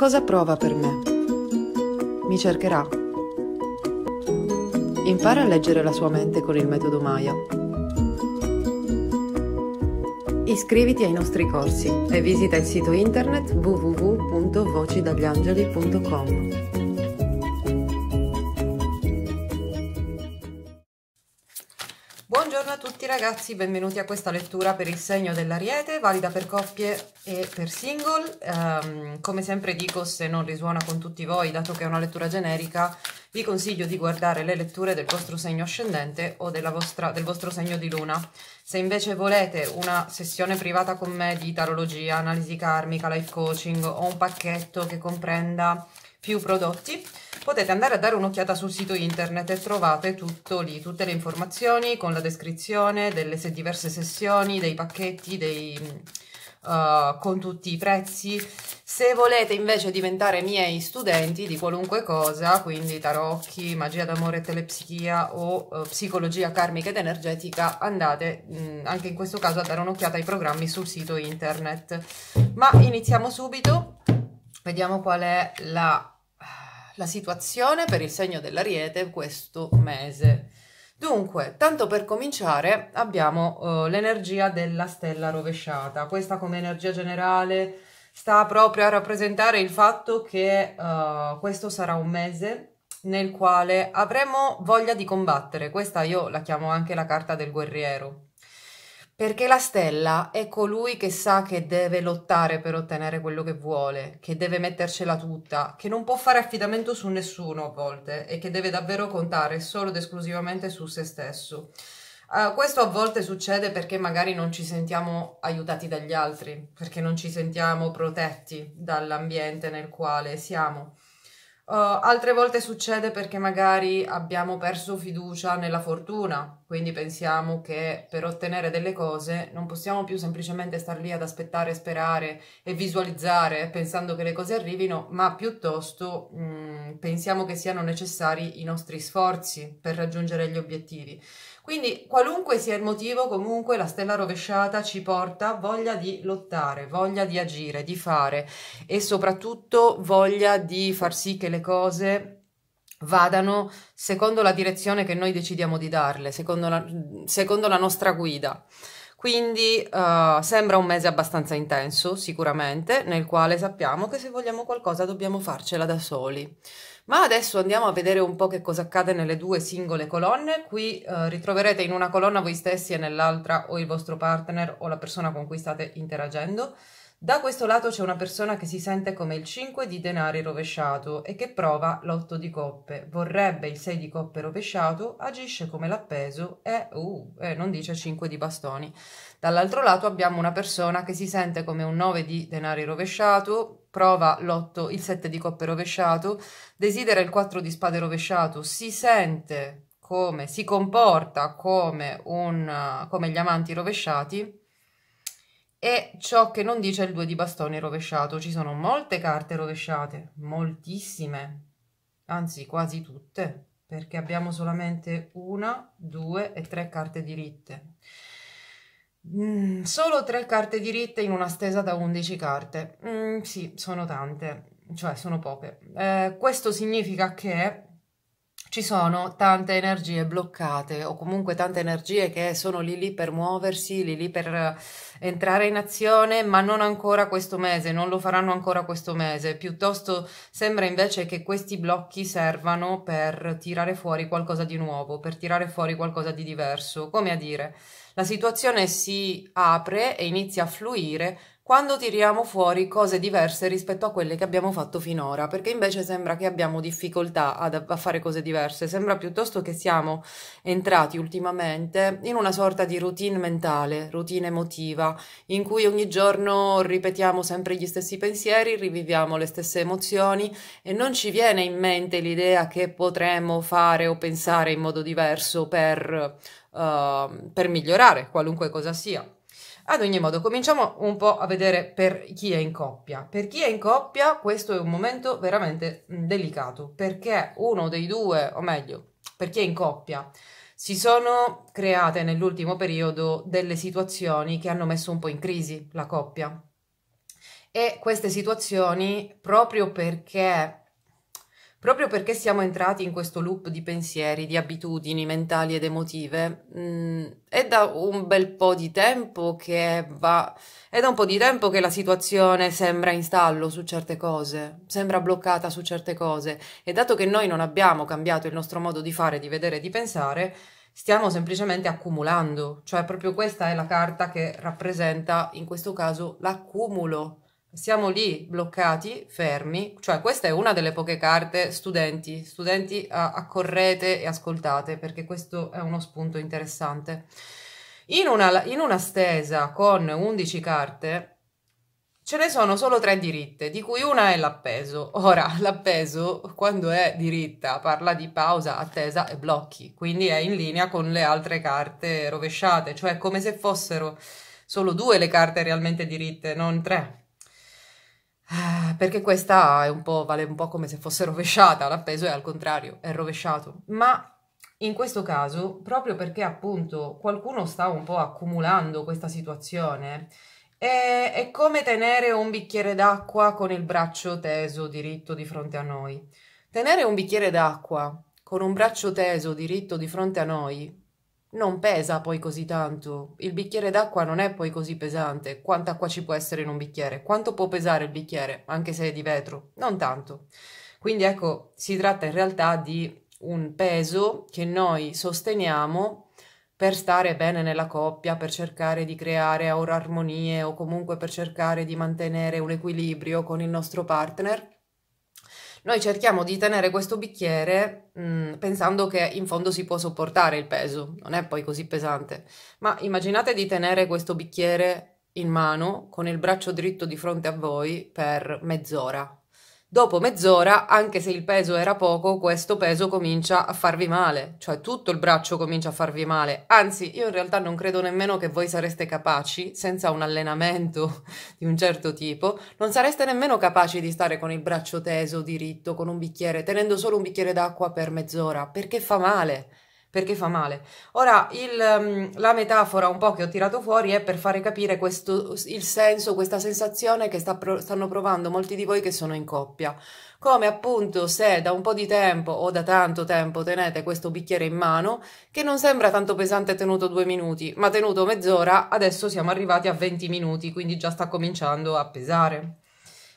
Cosa prova per me? Mi cercherà. Impara a leggere la sua mente con il metodo Maya. Iscriviti ai nostri corsi e visita il sito internet www.vocidagliangeli.com. ragazzi, benvenuti a questa lettura per il segno dell'ariete, valida per coppie e per single. Um, come sempre dico, se non risuona con tutti voi, dato che è una lettura generica, vi consiglio di guardare le letture del vostro segno ascendente o vostra, del vostro segno di luna. Se invece volete una sessione privata con me di tarologia, analisi karmica, life coaching o un pacchetto che comprenda più prodotti, potete andare a dare un'occhiata sul sito internet e trovate tutto lì, tutte le informazioni con la descrizione delle diverse sessioni, dei pacchetti, dei, uh, con tutti i prezzi. Se volete invece diventare miei studenti di qualunque cosa, quindi tarocchi, magia d'amore e telepsichia o uh, psicologia karmica ed energetica, andate mh, mm, anche in questo caso a dare un'occhiata ai programmi sul sito internet. Ma iniziamo subito, vediamo qual è la la situazione per il segno dell'ariete questo mese. Dunque, tanto per cominciare, abbiamo uh, l'energia della stella rovesciata. Questa come energia generale sta proprio a rappresentare il fatto che uh, questo sarà un mese nel quale avremo voglia di combattere. Questa io la chiamo anche la carta del guerriero. Perché la stella è colui che sa che deve lottare per ottenere quello che vuole, che deve mettercela tutta, che non può fare affidamento su nessuno a volte e che deve davvero contare solo ed esclusivamente su se stesso. Uh, questo a volte succede perché magari non ci sentiamo aiutati dagli altri, perché non ci sentiamo protetti dall'ambiente nel quale siamo. Uh, altre volte succede perché magari abbiamo perso fiducia nella fortuna, quindi pensiamo che per ottenere delle cose non possiamo più semplicemente star lì ad aspettare, sperare e visualizzare pensando che le cose arrivino, ma piuttosto mh, mm, pensiamo che siano necessari i nostri sforzi per raggiungere gli obiettivi. Quindi qualunque sia il motivo, comunque la stella rovesciata ci porta voglia di lottare, voglia di agire, di fare e soprattutto voglia di far sì che le cose vadano secondo la direzione che noi decidiamo di darle, secondo la, secondo la nostra guida. Quindi uh, sembra un mese abbastanza intenso, sicuramente, nel quale sappiamo che se vogliamo qualcosa dobbiamo farcela da soli. Ma adesso andiamo a vedere un po' che cosa accade nelle due singole colonne. Qui uh, ritroverete in una colonna voi stessi e nell'altra o il vostro partner o la persona con cui state interagendo. Da questo lato c'è una persona che si sente come il 5 di denari rovesciato e che prova l'8 di coppe, vorrebbe il 6 di coppe rovesciato, agisce come l'appeso e uh, eh, non dice 5 di bastoni. Dall'altro lato abbiamo una persona che si sente come un 9 di denari rovesciato, prova l'8, il 7 di coppe rovesciato, desidera il 4 di spade rovesciato, si sente come, si comporta come, un, come gli amanti rovesciati e ciò che non dice il 2 di bastoni rovesciato. Ci sono molte carte rovesciate, moltissime, anzi quasi tutte, perché abbiamo solamente una, due e tre carte diritte. Mm, solo tre carte diritte in una stesa da 11 carte. Mm, sì, sono tante, cioè sono poche. Eh, questo significa che ci sono tante energie bloccate o comunque tante energie che sono lì lì per muoversi, lì lì per eh, entrare in azione, ma non ancora questo mese, non lo faranno ancora questo mese. Piuttosto sembra invece che questi blocchi servano per tirare fuori qualcosa di nuovo, per tirare fuori qualcosa di diverso. Come a dire, la situazione si apre e inizia a fluire quando tiriamo fuori cose diverse rispetto a quelle che abbiamo fatto finora, perché invece sembra che abbiamo difficoltà ad, a fare cose diverse, sembra piuttosto che siamo entrati ultimamente in una sorta di routine mentale, routine emotiva, in cui ogni giorno ripetiamo sempre gli stessi pensieri, riviviamo le stesse emozioni e non ci viene in mente l'idea che potremmo fare o pensare in modo diverso per, uh, per migliorare qualunque cosa sia. Ad ogni modo, cominciamo un po' a vedere per chi è in coppia. Per chi è in coppia questo è un momento veramente delicato, perché uno dei due, o meglio, per chi è in coppia, si sono create nell'ultimo periodo delle situazioni che hanno messo un po' in crisi la coppia. E queste situazioni, proprio perché Proprio perché siamo entrati in questo loop di pensieri, di abitudini mentali ed emotive, mh, mm, è da un bel po' di tempo che va, è da un po' di tempo che la situazione sembra in stallo su certe cose, sembra bloccata su certe cose e dato che noi non abbiamo cambiato il nostro modo di fare, di vedere, di pensare, stiamo semplicemente accumulando, cioè proprio questa è la carta che rappresenta in questo caso l'accumulo siamo lì bloccati, fermi, cioè questa è una delle poche carte studenti, studenti accorrete e ascoltate perché questo è uno spunto interessante. In una, in una stesa con 11 carte ce ne sono solo tre diritte, di cui una è l'appeso. Ora, l'appeso quando è diritta parla di pausa, attesa e blocchi, quindi è in linea con le altre carte rovesciate, cioè come se fossero solo due le carte realmente diritte, non tre. Eh, perché questa è un po', vale un po' come se fosse rovesciata, l'appeso è al contrario, è rovesciato, ma in questo caso, proprio perché appunto qualcuno sta un po' accumulando questa situazione, è, è come tenere un bicchiere d'acqua con il braccio teso diritto di fronte a noi. Tenere un bicchiere d'acqua con un braccio teso diritto di fronte a noi non pesa poi così tanto. Il bicchiere d'acqua non è poi così pesante. Quanta acqua ci può essere in un bicchiere? Quanto può pesare il bicchiere, anche se è di vetro? Non tanto. Quindi ecco, si tratta in realtà di un peso che noi sosteniamo per stare bene nella coppia, per cercare di creare ora armonie o comunque per cercare di mantenere un equilibrio con il nostro partner noi cerchiamo di tenere questo bicchiere mh, mm, pensando che in fondo si può sopportare il peso, non è poi così pesante, ma immaginate di tenere questo bicchiere in mano con il braccio dritto di fronte a voi per mezz'ora Dopo mezz'ora, anche se il peso era poco, questo peso comincia a farvi male, cioè tutto il braccio comincia a farvi male. Anzi, io in realtà non credo nemmeno che voi sareste capaci, senza un allenamento di un certo tipo, non sareste nemmeno capaci di stare con il braccio teso, diritto, con un bicchiere, tenendo solo un bicchiere d'acqua per mezz'ora, perché fa male perché fa male. Ora, il, ehm, la metafora un po' che ho tirato fuori è per fare capire questo, il senso, questa sensazione che sta, stanno provando molti di voi che sono in coppia. Come appunto se da un po' di tempo o da tanto tempo tenete questo bicchiere in mano, che non sembra tanto pesante tenuto due minuti, ma tenuto mezz'ora, adesso siamo arrivati a 20 minuti, quindi già sta cominciando a pesare.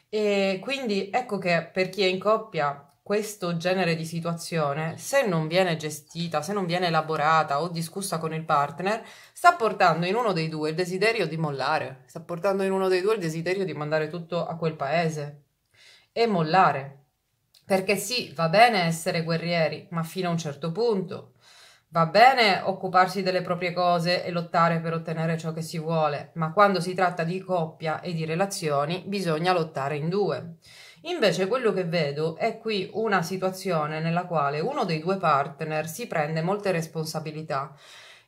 E quindi ecco che per chi è in coppia questo genere di situazione, se non viene gestita, se non viene elaborata o discussa con il partner, sta portando in uno dei due il desiderio di mollare, sta portando in uno dei due il desiderio di mandare tutto a quel paese e mollare. Perché sì, va bene essere guerrieri, ma fino a un certo punto. Va bene occuparsi delle proprie cose e lottare per ottenere ciò che si vuole, ma quando si tratta di coppia e di relazioni bisogna lottare in due. Invece quello che vedo è qui una situazione nella quale uno dei due partner si prende molte responsabilità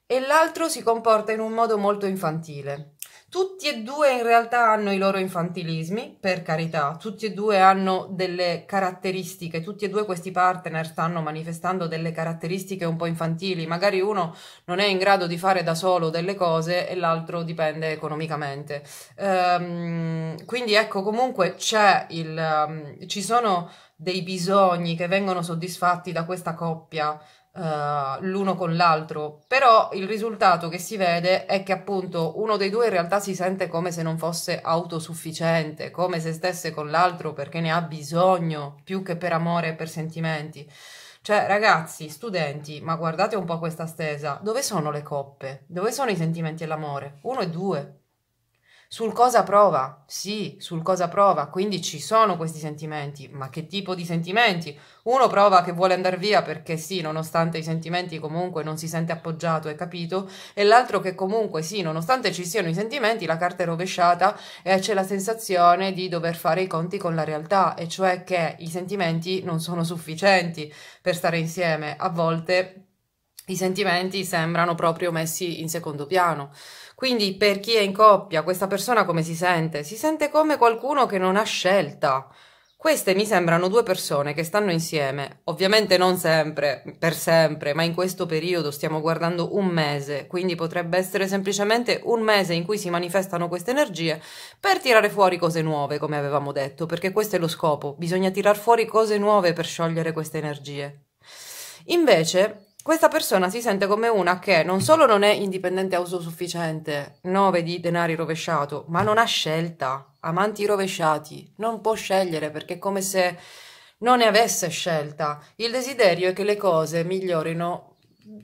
e l'altro si comporta in un modo molto infantile. Tutti e due in realtà hanno i loro infantilismi, per carità, tutti e due hanno delle caratteristiche, tutti e due questi partner stanno manifestando delle caratteristiche un po' infantili, magari uno non è in grado di fare da solo delle cose e l'altro dipende economicamente. Ehm, quindi ecco, comunque c'è il, um, ci sono dei bisogni che vengono soddisfatti da questa coppia eh, l'uno con l'altro, però il risultato che si vede è che appunto uno dei due in realtà si sente come se non fosse autosufficiente, come se stesse con l'altro perché ne ha bisogno più che per amore e per sentimenti. Cioè, ragazzi, studenti, ma guardate un po' questa stesa. Dove sono le coppe? Dove sono i sentimenti e l'amore? Uno e due. Sul cosa prova? Sì, sul cosa prova. Quindi ci sono questi sentimenti, ma che tipo di sentimenti? Uno prova che vuole andare via perché sì, nonostante i sentimenti comunque non si sente appoggiato e capito, e l'altro che comunque sì, nonostante ci siano i sentimenti, la carta è rovesciata e c'è la sensazione di dover fare i conti con la realtà, e cioè che i sentimenti non sono sufficienti per stare insieme. A volte i sentimenti sembrano proprio messi in secondo piano. Quindi per chi è in coppia, questa persona come si sente? Si sente come qualcuno che non ha scelta. Queste mi sembrano due persone che stanno insieme, ovviamente non sempre, per sempre, ma in questo periodo stiamo guardando un mese, quindi potrebbe essere semplicemente un mese in cui si manifestano queste energie per tirare fuori cose nuove, come avevamo detto, perché questo è lo scopo, bisogna tirar fuori cose nuove per sciogliere queste energie. Invece, questa persona si sente come una che non solo non è indipendente autosufficiente, 9 di denari rovesciato, ma non ha scelta, amanti rovesciati, non può scegliere perché è come se non ne avesse scelta. Il desiderio è che le cose migliorino,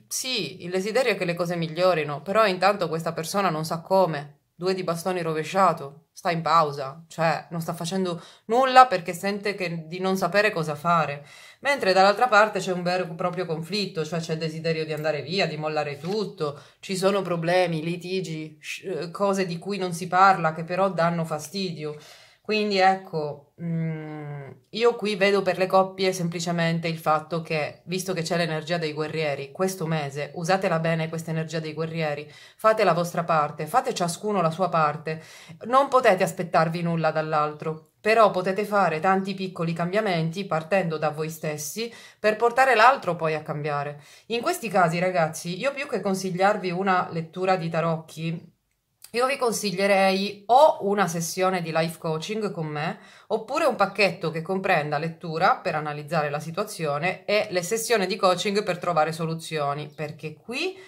sì, il desiderio è che le cose migliorino, però intanto questa persona non sa come, due di bastoni rovesciato, sta in pausa, cioè non sta facendo nulla perché sente che, di non sapere cosa fare. Mentre dall'altra parte c'è un vero e proprio conflitto, cioè c'è desiderio di andare via, di mollare tutto, ci sono problemi, litigi, eh, cose di cui non si parla che però danno fastidio. Quindi ecco, mh, mm, io qui vedo per le coppie semplicemente il fatto che, visto che c'è l'energia dei guerrieri, questo mese usatela bene questa energia dei guerrieri, fate la vostra parte, fate ciascuno la sua parte, non potete aspettarvi nulla dall'altro, però potete fare tanti piccoli cambiamenti partendo da voi stessi per portare l'altro poi a cambiare. In questi casi, ragazzi, io più che consigliarvi una lettura di tarocchi, io vi consiglierei o una sessione di life coaching con me oppure un pacchetto che comprenda lettura per analizzare la situazione e le sessioni di coaching per trovare soluzioni, perché qui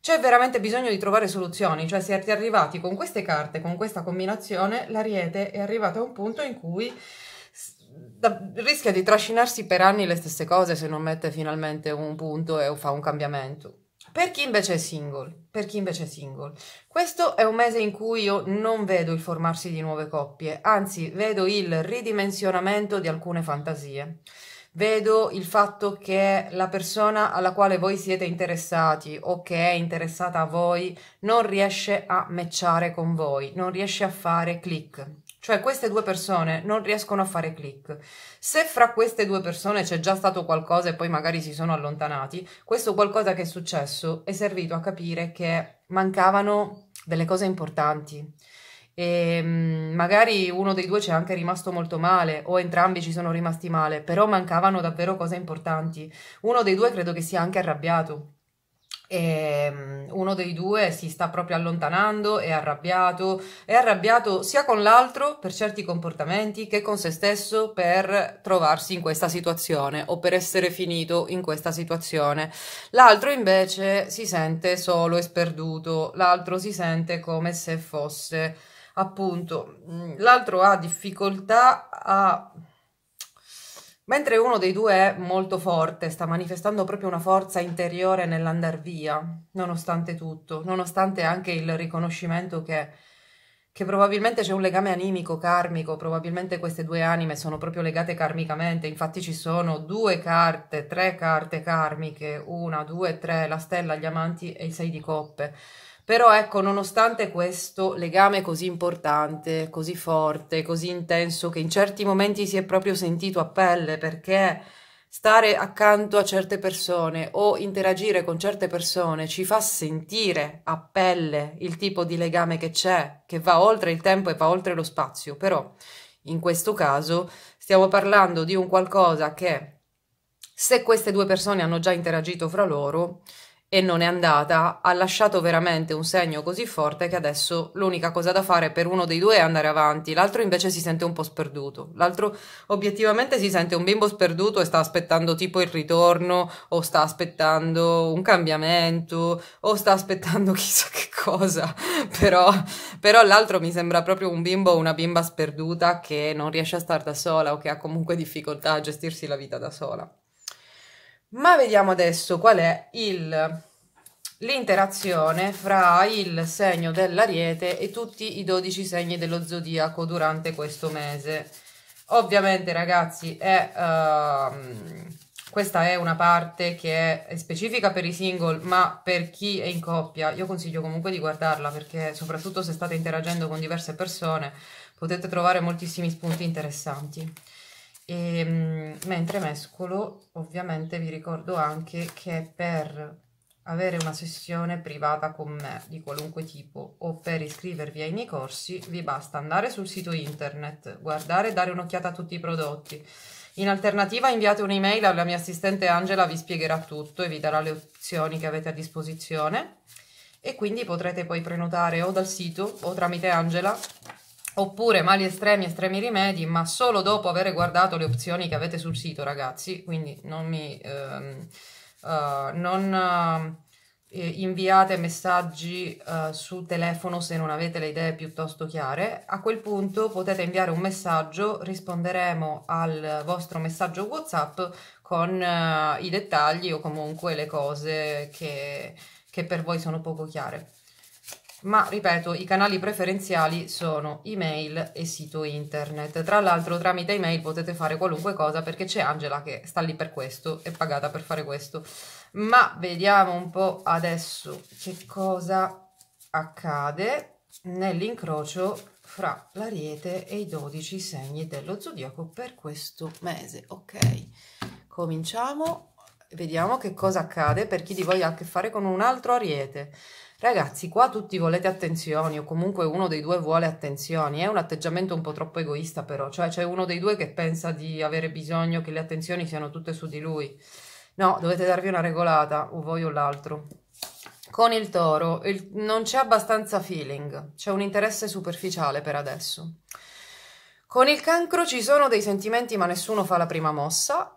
c'è veramente bisogno di trovare soluzioni, cioè siete arrivati con queste carte, con questa combinazione, l'ariete è arrivata a un punto in cui rischia di trascinarsi per anni le stesse cose se non mette finalmente un punto e fa un cambiamento. Per chi invece è single, per chi invece è single, questo è un mese in cui io non vedo il formarsi di nuove coppie, anzi vedo il ridimensionamento di alcune fantasie. Vedo il fatto che la persona alla quale voi siete interessati o che è interessata a voi non riesce a matchare con voi, non riesce a fare click. Cioè queste due persone non riescono a fare click. Se fra queste due persone c'è già stato qualcosa e poi magari si sono allontanati, questo qualcosa che è successo è servito a capire che mancavano delle cose importanti. E ehm, magari uno dei due c'è anche rimasto molto male o entrambi ci sono rimasti male, però mancavano davvero cose importanti. Uno dei due credo che sia anche arrabbiato e ehm, uno dei due si sta proprio allontanando, è arrabbiato, è arrabbiato sia con l'altro per certi comportamenti che con se stesso per trovarsi in questa situazione o per essere finito in questa situazione. L'altro invece si sente solo e sperduto, l'altro si sente come se fosse appunto, mm, l'altro ha difficoltà a Mentre uno dei due è molto forte, sta manifestando proprio una forza interiore nell'andar via, nonostante tutto, nonostante anche il riconoscimento che, che probabilmente c'è un legame animico, karmico, probabilmente queste due anime sono proprio legate karmicamente, infatti ci sono due carte, tre carte karmiche, una, due, tre, la stella, gli amanti e il sei di coppe però ecco, nonostante questo legame così importante, così forte, così intenso, che in certi momenti si è proprio sentito a pelle, perché stare accanto a certe persone o interagire con certe persone ci fa sentire a pelle il tipo di legame che c'è, che va oltre il tempo e va oltre lo spazio. Però in questo caso stiamo parlando di un qualcosa che se queste due persone hanno già interagito fra loro, e non è andata, ha lasciato veramente un segno così forte che adesso l'unica cosa da fare per uno dei due è andare avanti, l'altro invece si sente un po' sperduto, l'altro obiettivamente si sente un bimbo sperduto e sta aspettando tipo il ritorno o sta aspettando un cambiamento o sta aspettando chissà che cosa, però, però l'altro mi sembra proprio un bimbo o una bimba sperduta che non riesce a stare da sola o che ha comunque difficoltà a gestirsi la vita da sola. Ma vediamo adesso qual è l'interazione fra il segno dell'ariete e tutti i 12 segni dello zodiaco durante questo mese. Ovviamente ragazzi è, uh, questa è una parte che è specifica per i single ma per chi è in coppia io consiglio comunque di guardarla perché soprattutto se state interagendo con diverse persone potete trovare moltissimi spunti interessanti. E, ehm, mentre mescolo ovviamente vi ricordo anche che per avere una sessione privata con me di qualunque tipo o per iscrivervi ai miei corsi vi basta andare sul sito internet, guardare e dare un'occhiata a tutti i prodotti. In alternativa inviate un'email alla mia assistente Angela, vi spiegherà tutto e vi darà le opzioni che avete a disposizione e quindi potrete poi prenotare o dal sito o tramite Angela oppure mali estremi, estremi rimedi, ma solo dopo aver guardato le opzioni che avete sul sito, ragazzi, quindi non mi... Ehm, uh, non, eh, inviate messaggi eh, su telefono se non avete le idee piuttosto chiare, a quel punto potete inviare un messaggio, risponderemo al vostro messaggio WhatsApp con eh, i dettagli o comunque le cose che, che per voi sono poco chiare ma ripeto i canali preferenziali sono email e sito internet tra l'altro tramite email potete fare qualunque cosa perché c'è Angela che sta lì per questo è pagata per fare questo ma vediamo un po' adesso che cosa accade nell'incrocio fra l'ariete e i 12 segni dello zodiaco per questo mese ok cominciamo vediamo che cosa accade per chi di voi ha a che fare con un altro ariete Ragazzi, qua tutti volete attenzioni o comunque uno dei due vuole attenzioni, è un atteggiamento un po' troppo egoista però, cioè c'è uno dei due che pensa di avere bisogno che le attenzioni siano tutte su di lui. No, dovete darvi una regolata, o voi o l'altro. Con il toro il, non c'è abbastanza feeling, c'è un interesse superficiale per adesso. Con il cancro ci sono dei sentimenti ma nessuno fa la prima mossa.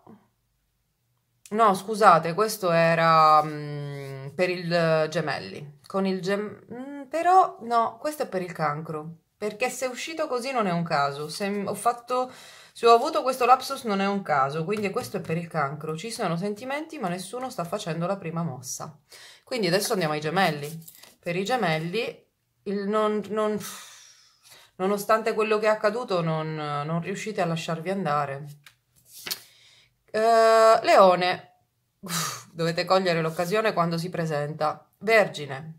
No, scusate, questo era... Mh, mm, Ehm, per il eh, gemelli, con il gem... Mm, però no, questo è per il cancro, perché se è uscito così non è un caso, se ho fatto... Se ho avuto questo lapsus non è un caso, quindi questo è per il cancro. Ci sono sentimenti ma nessuno sta facendo la prima mossa. Quindi adesso andiamo ai gemelli. Per i gemelli, il non, non, nonostante quello che è accaduto, non, non riuscite a lasciarvi andare. Uh, leone. Uff Dovete cogliere l'occasione quando si presenta. Vergine,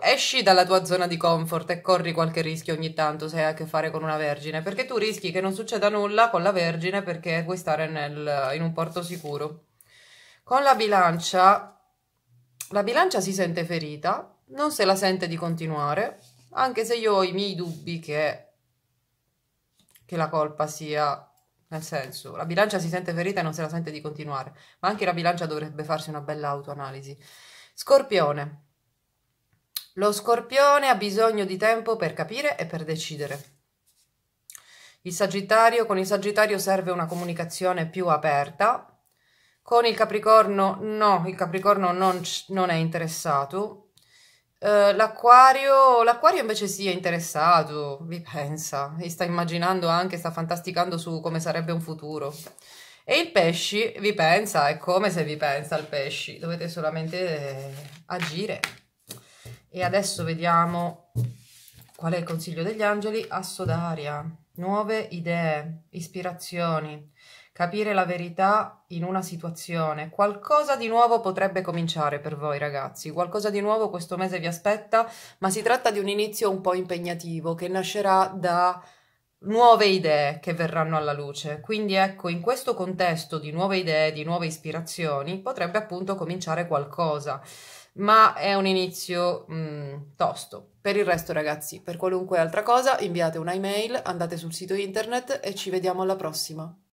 esci dalla tua zona di comfort e corri qualche rischio ogni tanto se hai a che fare con una vergine, perché tu rischi che non succeda nulla con la vergine perché vuoi stare nel, in un porto sicuro. Con la bilancia, la bilancia si sente ferita, non se la sente di continuare, anche se io ho i miei dubbi che, che la colpa sia nel senso, la bilancia si sente ferita e non se la sente di continuare, ma anche la bilancia dovrebbe farsi una bella autoanalisi. Scorpione. Lo scorpione ha bisogno di tempo per capire e per decidere. Il sagittario, con il sagittario serve una comunicazione più aperta. Con il capricorno, no, il capricorno non, non è interessato eh, l'acquario, l'acquario invece sì, è interessato, vi pensa, vi sta immaginando anche, sta fantasticando su come sarebbe un futuro. E il pesci vi pensa, è come se vi pensa il pesci, dovete solamente eh, agire. E adesso vediamo qual è il consiglio degli angeli Asso d'aria, Nuove idee, ispirazioni, capire la verità in una situazione. Qualcosa di nuovo potrebbe cominciare per voi ragazzi, qualcosa di nuovo questo mese vi aspetta, ma si tratta di un inizio un po' impegnativo che nascerà da nuove idee che verranno alla luce. Quindi ecco, in questo contesto di nuove idee, di nuove ispirazioni, potrebbe appunto cominciare qualcosa ma è un inizio mh, mm, tosto. Per il resto, ragazzi, per qualunque altra cosa, inviate una un'email, andate sul sito internet e ci vediamo alla prossima.